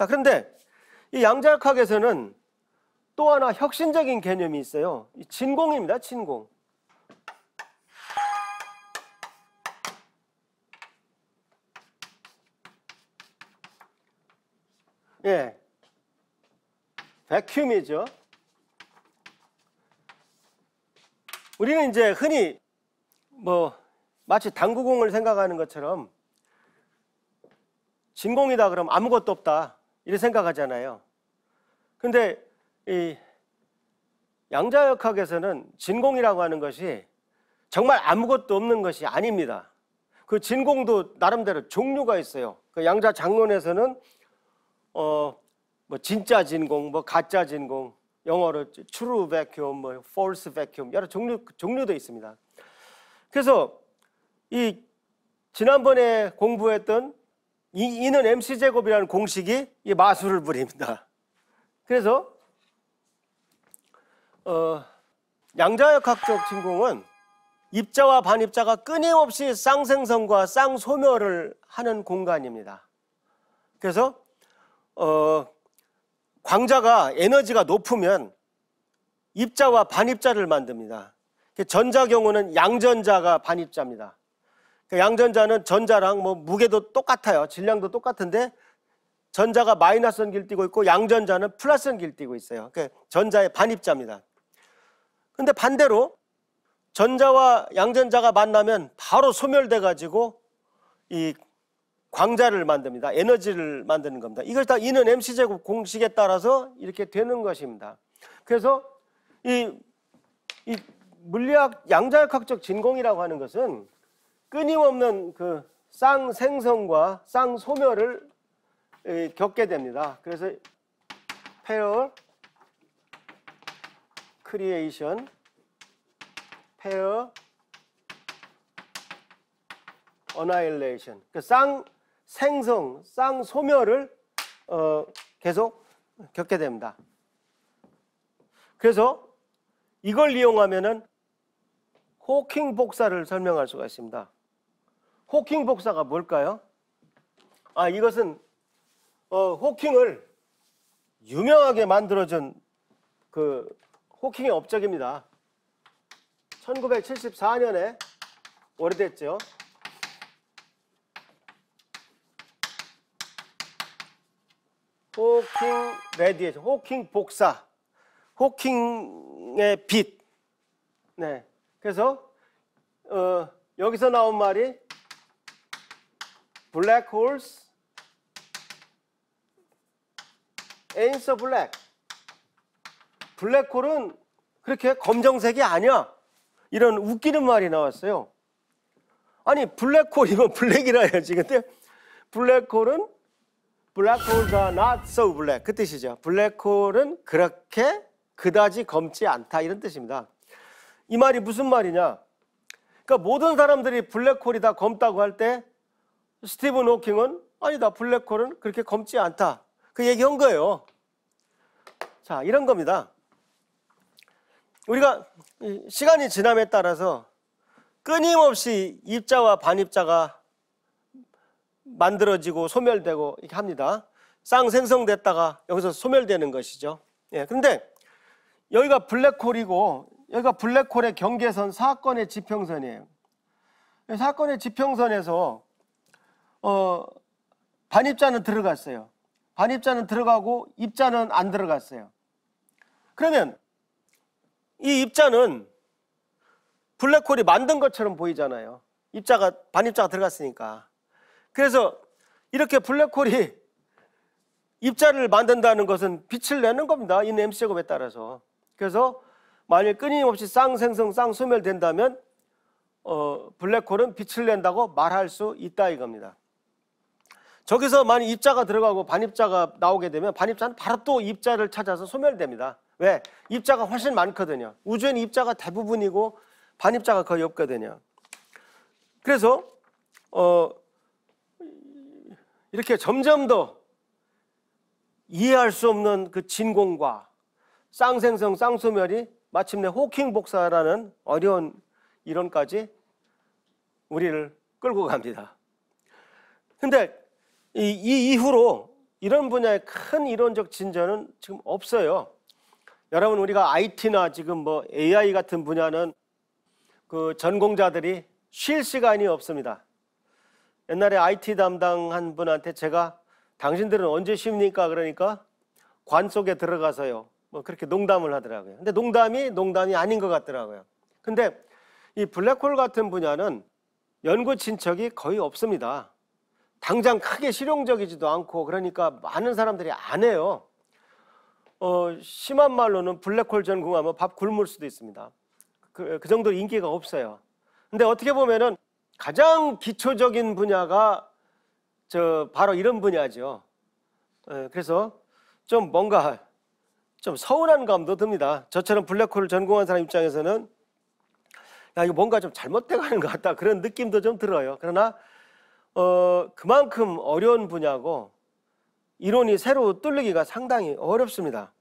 자, 그런데 이 양자역학에서는 또 하나 혁신적인 개념이 있어요. 진공입니다, 진공. 예. 백큐이죠. 우리는 이제 흔히 뭐 마치 당구공을 생각하는 것처럼 진공이다 그럼 아무것도 없다. 이렇게 생각하잖아요. 근데 이 양자역학에서는 진공이라고 하는 것이 정말 아무것도 없는 것이 아닙니다. 그 진공도 나름대로 종류가 있어요. 그 양자 장론에서는 어 뭐 진짜 진공, 뭐 가짜 진공, 영어로 true vacuum, 뭐 false vacuum 여러 종류 종류도 있습니다. 그래서 이 지난번에 공부했던 이, 이는 MC 제곱이라는 공식이 이 마술을 부립니다. 그래서 어, 양자역학적 진공은 입자와 반입자가 끊임없이 쌍생성과 쌍소멸을 하는 공간입니다. 그래서 어, 광자가 에너지가 높으면 입자와 반입자를 만듭니다. 전자 경우는 양전자가 반입자입니다. 그 양전자는 전자랑 뭐 무게도 똑같아요. 질량도 똑같은데 전자가 마이너스 연기를 띄고 있고 양전자는 플러스 연기를 띄고 있어요. 그러니까 전자의 반입자입니다. 근데 반대로 전자와 양전자가 만나면 바로 소멸돼 가지고 이 광자를 만듭니다. 에너지를 만드는 겁니다. 이걸 다 이는 MC 제곱 공식에 따라서 이렇게 되는 것입니다. 그래서 이, 이 물리학 양자역학적 진공이라고 하는 것은 끊임없는 그 쌍 생성과 쌍 소멸을 겪게 됩니다. 그래서 페어 크리에이션 페어 어나일레이션 그러니까 쌍 생성, 쌍 소멸을 어, 계속 겪게 됩니다. 그래서 이걸 이용하면은 호킹 복사를 설명할 수가 있습니다. 호킹 복사가 뭘까요? 아, 이것은 어, 호킹을 유명하게 만들어준 그 호킹의 업적입니다. 1974년에 오래됐죠. 호킹 레디에이션, 호킹 복사, 호킹의 빛. 네. 그래서 어, 여기서 나온 말이 black holes answer black. 블랙홀은 그렇게 검정색이 아니야. 이런 웃기는 말이 나왔어요. 아니 블랙홀 이건 블랙이라 해야지. 근데 블랙홀은 블랙홀 are not so black. 그 뜻이죠. 블랙홀은 그렇게 그다지 검지 않다 이런 뜻입니다. 이 말이 무슨 말이냐? 그러니까 모든 사람들이 블랙홀이 다 검다고 할때 스티븐 호킹은 아니다 블랙홀은 그렇게 검지 않다 그 얘기한 거예요. 자 이런 겁니다. 우리가 시간이 지남에 따라서 끊임없이 입자와 반입자가 만들어지고 소멸되고 이렇게 합니다. 쌍 생성됐다가 여기서 소멸되는 것이죠. 예, 근데 여기가 블랙홀이고 여기가 블랙홀의 경계선 사건의 지평선이에요. 사건의 지평선에서 어, 반입자는 들어갔어요. 반입자는 들어가고 입자는 안 들어갔어요. 그러면 이 입자는 블랙홀이 만든 것처럼 보이잖아요. 입자가 반입자가 들어갔으니까. 그래서 이렇게 블랙홀이 입자를 만든다는 것은 빛을 내는 겁니다. 이 MC 제곱에 따라서. 그래서 만약 끊임없이 쌍생성 쌍소멸된다면 어, 블랙홀은 빛을 낸다고 말할 수 있다 이겁니다. 저기서 만약 입자가 들어가고 반입자가 나오게 되면 반입자는 바로 또 입자를 찾아서 소멸됩니다. 왜? 입자가 훨씬 많거든요. 우주에는 입자가 대부분이고 반입자가 거의 없거든요. 그래서 어 이렇게 점점 더 이해할 수 없는 그 진공과 쌍생성 쌍소멸이 마침내 호킹 복사라는 어려운 이론까지 우리를 끌고 갑니다. 근데 이, 이 이후로 이런 분야의 큰 이론적 진전은 지금 없어요. 여러분 우리가 IT나 지금 뭐 AI 같은 분야는 그 전공자들이 쉴 시간이 없습니다. 옛날에 IT 담당한 분한테 제가 당신들은 언제 쉽니까? 그러니까 관 속에 들어가서요. 뭐 그렇게 농담을 하더라고요. 근데 농담이 농담이 아닌 것 같더라고요. 근데 이 블랙홀 같은 분야는 연구 친척이 거의 없습니다. 당장 크게 실용적이지도 않고 그러니까 많은 사람들이 안 해요. 어, 심한 말로는 블랙홀 전공하면 밥 굶을 수도 있습니다. 그, 그 정도 인기가 없어요. 근데 어떻게 보면은 가장 기초적인 분야가 저 바로 이런 분야죠. 에, 예, 그래서 좀 뭔가 좀 서운한 감도 듭니다. 저처럼 블랙홀을 전공한 사람 입장에서는 야 이거 뭔가 좀 잘못돼 가는 것 같다 그런 느낌도 좀 들어요. 그러나 어, 그만큼 어려운 분야고 이론이 새로 뚫리기가 상당히 어렵습니다.